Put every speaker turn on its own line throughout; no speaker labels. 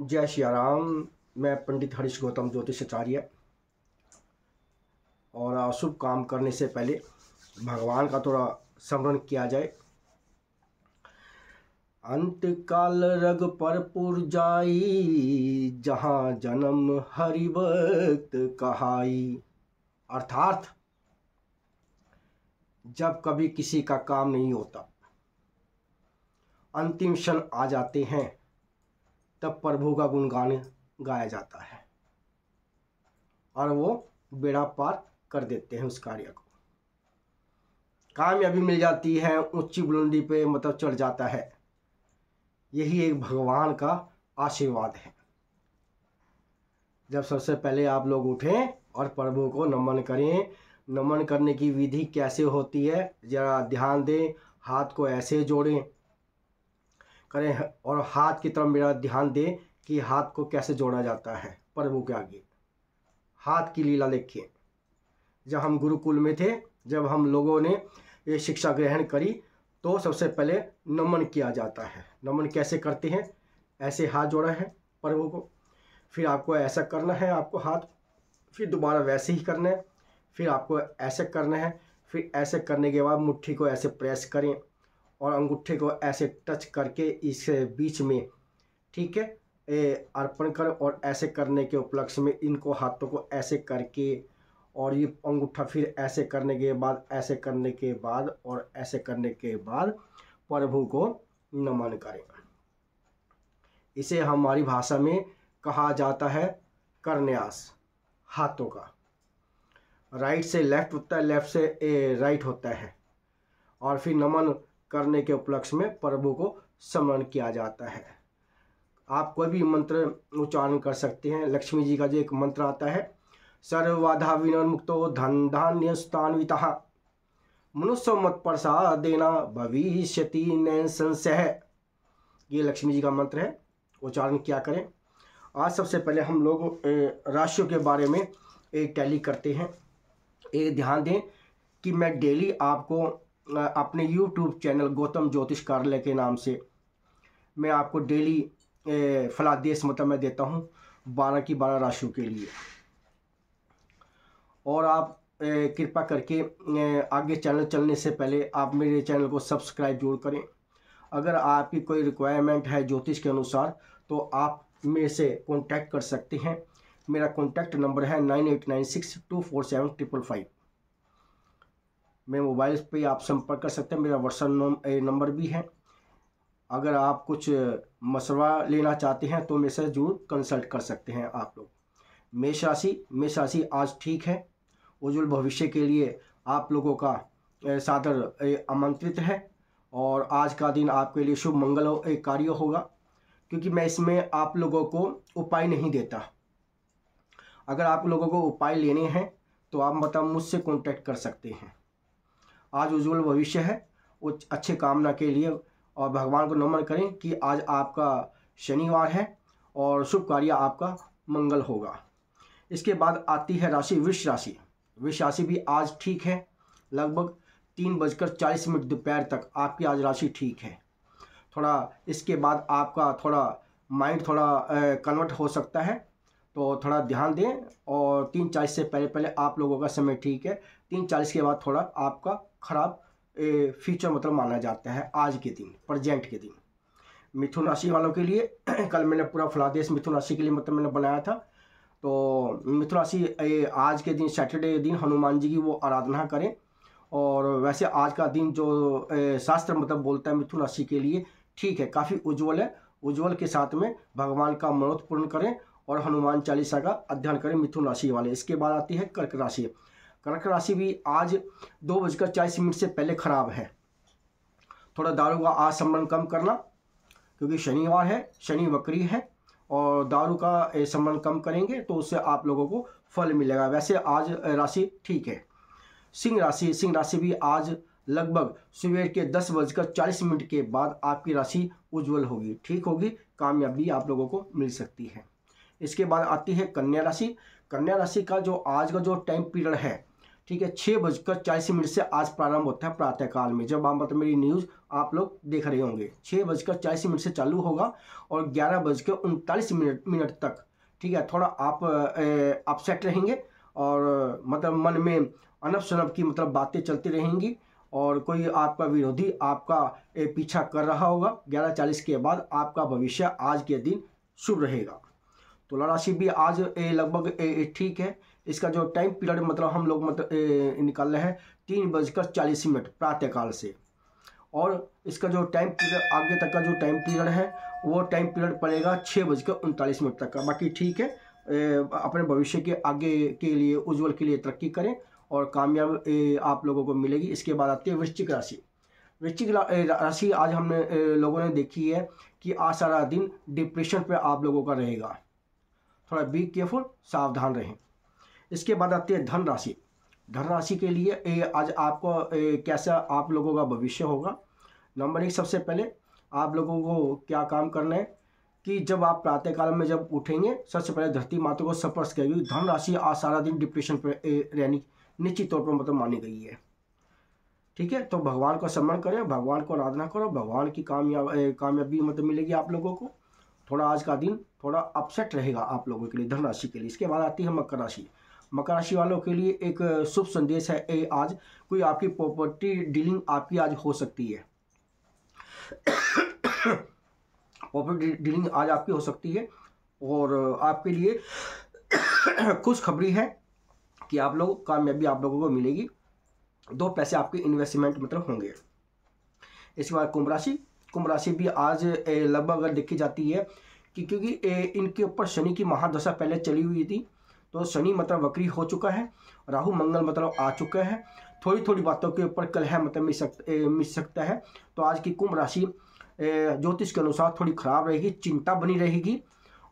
जय श्री राम मैं पंडित हरीश गौतम ज्योतिषाचार्य और अशुभ काम करने से पहले भगवान का थोड़ा स्मरण किया जाए अंत काल रग पर पुर जाई जहाँ जन्म हरिभक्त कहाई अर्थात जब कभी किसी का काम नहीं होता अंतिम क्षण आ जाते हैं तब प्रभु का गुणगान गाया जाता है और वो बेड़ा पार कर देते हैं उस कार्य को कामयाबी मिल जाती है ऊंची बुलंदी पे मतलब चढ़ जाता है यही एक भगवान का आशीर्वाद है जब सबसे पहले आप लोग उठें और प्रभु को नमन करें नमन करने की विधि कैसे होती है ज़रा ध्यान दें हाथ को ऐसे जोड़ें करें और हाथ की तरफ मेरा ध्यान दें कि हाथ को कैसे जोड़ा जाता है प्रभु के आगे हाथ की लीला देखिए जब हम गुरुकुल में थे जब हम लोगों ने ये शिक्षा ग्रहण करी तो सबसे पहले नमन किया जाता है नमन कैसे करते हैं ऐसे हाथ जोड़ा है प्रभु को फिर आपको ऐसा करना है आपको हाथ फिर दोबारा वैसे ही करना है फिर आपको ऐसे करना है फिर ऐसे करने के बाद मुट्ठी को ऐसे प्रेस करें और अंगूठे को ऐसे टच करके इस बीच में ठीक है अर्पण कर और ऐसे करने के उपलक्ष्य में इनको हाथों को ऐसे करके और ये अंगूठा फिर ऐसे करने के बाद ऐसे करने के बाद और ऐसे करने के बाद प्रभु को नमन करें इसे हमारी भाषा में कहा जाता है कर्न्यास हाथों का राइट से लेफ्ट होता है लेफ्ट से ए, राइट होता है और फिर नमन करने के उपलक्ष्य में प्रभु को स्मरण किया जाता है आप कोई भी मंत्र उच्चारण कर सकते हैं लक्ष्मी जी का जो एक मंत्र आता है सर्वाधा विनर्मुक्तो धन धान्य स्थान्विता मनुष्य मत प्रसाद देना भविष्य न संशय ये लक्ष्मी जी का मंत्र है उच्चारण क्या करें आज सबसे पहले हम लोग राशियों के बारे में एक टैली करते हैं एक ध्यान दें कि मैं डेली आपको अपने यूट्यूब चैनल गौतम ज्योतिष कार्यालय के नाम से मैं आपको डेली फलादेश मतलब मैं देता हूँ बारह की बारह राशियों के लिए और आप कृपा करके आगे चैनल चलने से पहले आप मेरे चैनल को सब्सक्राइब जरूर करें अगर आपकी कोई रिक्वायरमेंट है ज्योतिष के अनुसार तो आप मेरे से कांटेक्ट कर सकते हैं मेरा कांटेक्ट नंबर है nine eight nine six two four seven triple five मैं मोबाइल पे आप संपर्क कर सकते हैं मेरा व्हाट्सअप नंबर भी है अगर आप कुछ मशवरा लेना चाहते हैं तो मेरे से जरूर कंसल्ट कर सकते हैं आप लोग मेष राशि मेष राशि आज ठीक है उज्ज्वल भविष्य के लिए आप लोगों का सादर आमंत्रित है और आज का दिन आपके लिए शुभ मंगल कार्य होगा क्योंकि मैं इसमें आप लोगों को उपाय नहीं देता अगर आप लोगों को उपाय लेने हैं तो आप मतलब मुझसे कॉन्टैक्ट कर सकते हैं आज उज्जवल भविष्य है वो अच्छे कामना के लिए और भगवान को नमन करें कि आज आपका शनिवार है और शुभ कार्य आपका मंगल होगा इसके बाद आती है राशि विष राशि विष राशि भी आज ठीक है लगभग तीन बजकर चालीस मिनट दोपहर तक आपकी आज राशि ठीक है थोड़ा इसके बाद आपका थोड़ा माइंड थोड़ा कन्वर्ट हो सकता है तो थोड़ा ध्यान दें और तीन चालीस से पहले पहले आप लोगों का समय ठीक है तीन चालीस के बाद थोड़ा आपका खराब फीचर मतलब माना जाता है आज के दिन प्रजेंट के दिन मिथुन राशि वालों के लिए कल मैंने पूरा फलादेश मिथुन राशि के लिए मतलब मैंने बनाया था तो मिथुन राशि आज के दिन सैटरडे दिन हनुमान जी की वो आराधना करें और वैसे आज का दिन जो शास्त्र मतलब बोलता है मिथुन राशि के लिए ठीक है काफ़ी उज्जवल है उज्जवल के साथ में भगवान का मनोत पूर्ण करें और हनुमान चालीसा का अध्ययन करें मिथुन राशि वाले इसके बाद आती है कर्क राशि कर्क राशि भी आज दो बजकर चालीस मिनट से पहले खराब है थोड़ा दारू का आज सम्मान कम करना क्योंकि शनिवार है शनि बकरी है और दारू का सम्मान कम करेंगे तो उससे आप लोगों को फल मिलेगा वैसे आज राशि ठीक है सिंह राशि सिंह राशि भी आज लगभग सुबह के दस बजकर चालीस मिनट के बाद आपकी राशि उज्जवल होगी ठीक होगी कामयाबी आप लोगों को मिल सकती है इसके बाद आती है कन्या राशि कन्या राशि का जो आज का जो टाइम पीरियड है ठीक है छः बजकर चालीस मिनट से आज प्रारंभ होता है प्रातःकाल में जब आप मतलब मेरी न्यूज़ आप लोग देख रहे होंगे छः बजकर चालीस मिनट से चालू होगा और ग्यारह बजकर उनतालीस मिनट मिनट तक ठीक है थोड़ा आप अपसेट रहेंगे और मतलब मन में अनप शनप की मतलब बातें चलती रहेंगी और कोई आपका विरोधी आपका पीछा कर रहा होगा ग्यारह चालीस के बाद आपका भविष्य आज के दिन शुभ रहेगा तुला तो राशि भी आज लगभग ठीक है इसका जो टाइम पीरियड मतलब हम लोग मतलब निकाल रहे हैं तीन बजकर चालीस मिनट प्रातःकाल से और इसका जो टाइम पीरियड आगे तक का जो टाइम पीरियड है वो टाइम पीरियड पड़ेगा छः बजकर उनतालीस मिनट तक का बाकी ठीक है अपने भविष्य के आगे के लिए उज्जवल के लिए तरक्की करें और कामयाब आप लोगों को मिलेगी इसके बाद आती है वृश्चिक राशि वृश्चिक राशि आज हमने लोगों ने देखी है कि आज सारा दिन डिप्रेशन पर आप लोगों का रहेगा थोड़ा बी केयरफुल सावधान रहें इसके बाद आती है धनराशि धनराशि के लिए ए, आज आपको ए, कैसा आप लोगों का भविष्य होगा नंबर एक सबसे पहले आप लोगों को क्या काम करना है कि जब आप प्रातःकाल में जब उठेंगे सबसे पहले धरती माता को स्पर्श करेगी धनराशि आज सारा दिन डिप्रेशन पर रहनी निश्चित तौर पर मतलब मानी गई है ठीक है तो भगवान का सम्मान करें भगवान को आराधना करो भगवान की कामयाब कामयाबी मतलब मिलेगी आप लोगों को थोड़ा आज का दिन थोड़ा अपसेट रहेगा आप लोगों के लिए धन राशि के लिए इसके बाद आती है मकर राशि मकर राशि वालों के लिए एक शुभ संदेश है ए आज कोई आपकी प्रॉपर्टी डीलिंग आपकी आज हो सकती है प्रॉपर्टी डीलिंग आज आपकी हो सकती है और आपके लिए खुश खबरी है कि आप लोग कामयाबी आप लोगों को मिलेगी दो पैसे आपके इन्वेस्टमेंट मतलब होंगे इसके बाद कुंभ राशि कुंभ राशि भी आज लगभग अगर देखी जाती है कि क्योंकि इनके ऊपर शनि की महादशा पहले चली हुई थी तो शनि मतलब वक्री हो चुका है राहु मंगल मतलब आ चुका है थोड़ी थोड़ी बातों के ऊपर कलह मतलब मिल सकता मिल सकता है तो आज की कुंभ राशि ज्योतिष के अनुसार थोड़ी खराब रहेगी चिंता बनी रहेगी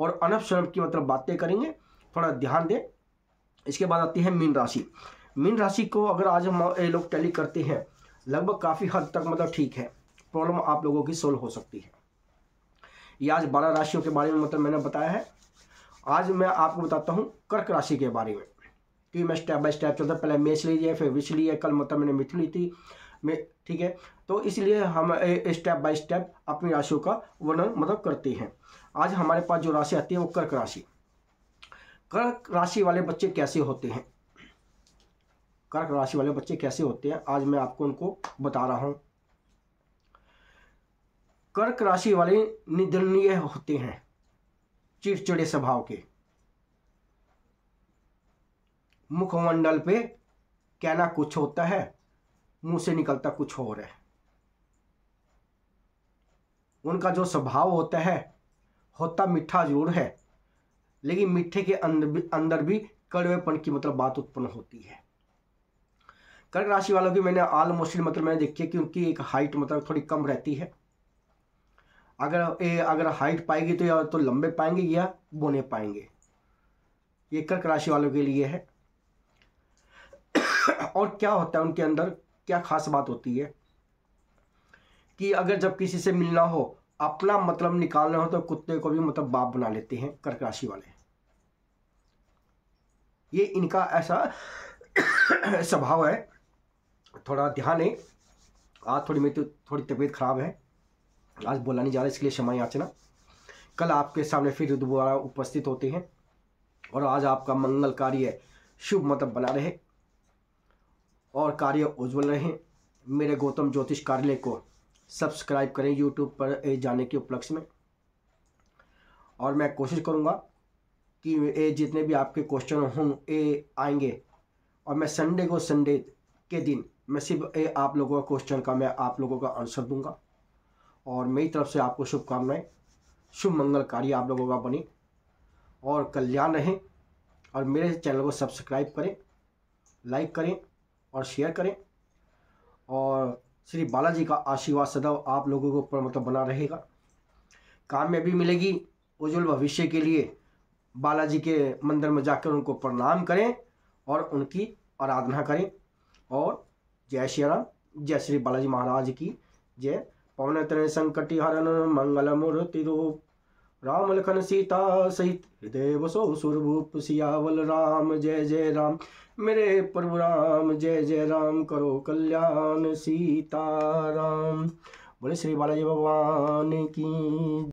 और अनप शनब की मतलब बातें करेंगे थोड़ा ध्यान दें इसके बाद आती है मीन राशि मीन राशि को अगर आज हम लोग टैली करते हैं लगभग काफ़ी हद तक मतलब ठीक है प्रॉब्लम आप लोगों की सोल्व हो सकती है ये आज बारह राशियों के बारे में मतलब मैंने बताया है आज मैं आपको बताता हूँ कर्क राशि के बारे में क्योंकि मैं स्टेप बाय स्टेप चलता पहले मेष लीजिए फिर विष लिए कल मतलब मैंने मिथ ली थी मैं ठीक है तो इसलिए हम स्टेप बाय स्टेप अपनी राशियों का वर्णन मतलब करते हैं आज हमारे पास जो राशि आती है वो कर्क राशि कर्क राशि वाले बच्चे कैसे होते हैं कर्क राशि वाले बच्चे कैसे होते हैं आज मैं आपको उनको बता रहा हूँ कर्क राशि वाले निदनीय होते हैं चिड़चिड़े स्वभाव के मुखमंडल पे कहना कुछ होता है मुंह से निकलता कुछ और है उनका जो स्वभाव होता है होता मीठा जरूर है लेकिन मीठे के अंदर भी अंदर भी कड़वेपन की मतलब बात उत्पन्न होती है कर्क राशि वालों की मैंने ऑलमोस्टली मतलब मैंने देखी है कि उनकी एक हाइट मतलब थोड़ी कम रहती है अगर ए अगर हाइट पाएगी तो या तो लंबे पाएंगे या बोने पाएंगे ये कर्क राशि वालों के लिए है और क्या होता है उनके अंदर क्या खास बात होती है कि अगर जब किसी से मिलना हो अपना मतलब निकालना हो तो कुत्ते को भी मतलब बाप बना लेते हैं कर्क राशि वाले ये इनका ऐसा स्वभाव है थोड़ा ध्यान है आज थोड़ी मेरी तो- थोड़ी तबीयत खराब है आज बोला नहीं जा रहा इसके लिए क्षमा याचना कल आपके सामने फिर दोबारा उपस्थित होते हैं और आज आपका मंगल कार्य शुभ मतलब बना रहे और कार्य उज्जवल रहे मेरे गौतम ज्योतिष कार्यालय को सब्सक्राइब करें यूट्यूब पर जाने के उपलक्ष्य में और मैं कोशिश करूँगा कि ये जितने भी आपके क्वेश्चन हों ये आएंगे और मैं संडे को संडे के दिन मैं सिर्फ आप लोगों का क्वेश्चन का मैं आप लोगों का आंसर दूंगा और मेरी तरफ से आपको शुभकामनाएं शुभ मंगल कार्य आप लोगों का बने और कल्याण रहें और मेरे चैनल को सब्सक्राइब करें लाइक करें और शेयर करें और श्री बालाजी का आशीर्वाद सदैव आप लोगों को ऊपर मतलब बना रहेगा काम में भी मिलेगी उज्ज्वल भविष्य के लिए बालाजी के मंदिर में जाकर उनको प्रणाम करें और उनकी आराधना करें और जय श्री राम जय श्री बालाजी महाराज की जय पवन त्रय संकटिहरन हरण मंगल मूर्ति रूप राम लखन सीता सहित हृदय बसो सुरभूप सियावल राम जय जय राम मेरे प्रभु राम जय जय राम करो कल्याण सीता राम बोले श्री बालाजी भगवान की